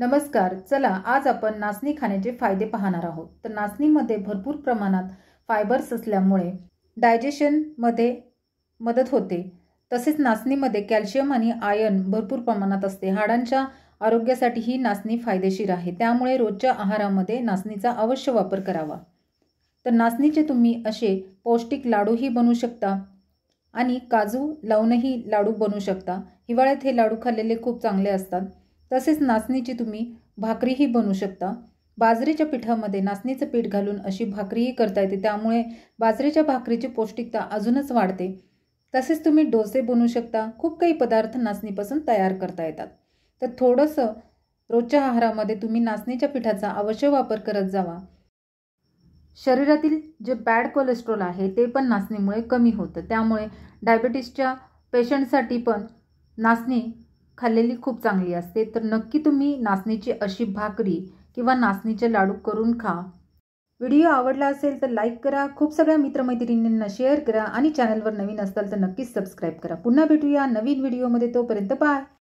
नमस्कार चला आज आपण नाचणी खाण्याचे फायदे पाहणार आहोत तर नाचणीमध्ये भरपूर प्रमाणात फायबर्स असल्यामुळे डायजेशनमध्ये मदत होते तसेच नाचणीमध्ये कॅल्शियम आणि आयर्न भरपूर प्रमाणात असते हाडांच्या आरोग्यासाठी ही नाचणी फायदेशीर आहे त्यामुळे रोजच्या आहारामध्ये नाचणीचा अवश्य वापर करावा तर नाचणीचे तुम्ही असे पौष्टिक लाडूही बनवू शकता आणि काजू लावूनही लाडू बनवू शकता हिवाळ्यात हे लाडू खाल्लेले खूप चांगले असतात तसेच नाचणीची तुम्ही भाकरीही बनवू शकता बाजरीच्या पिठामध्ये नाचणीचं पीठ घालून अशी भाकरीही करता येते त्यामुळे बाजरीच्या भाकरीची पौष्टिकता अजूनच वाढते तसेच तुम्ही डोसे बनवू शकता खूप काही पदार्थ नाचणीपासून तयार करता येतात तर थोडंसं रोजच्या आहारामध्ये तुम्ही नाचणीच्या पिठाचा अवश्य वापर करत जावा शरीरातील जे बॅड कोलेस्ट्रॉल आहे ते पण नाचणीमुळे कमी होतं त्यामुळे डायबेटीसच्या पेशंटसाठी पण नाचणी खाल्लेली खूप चांगली असते तर नक्की तुम्ही नाचणीची अशी भाकरी किंवा नाचणीचे लाडू करून खा व्हिडिओ आवडला असेल तर लाईक करा खूप सगळ्या मित्रमैत्रिणींना शेअर करा आणि चॅनलवर नवीन असाल तर नक्कीच सबस्क्राईब करा पुन्हा भेटूया नवीन व्हिडिओमध्ये तोपर्यंत पाय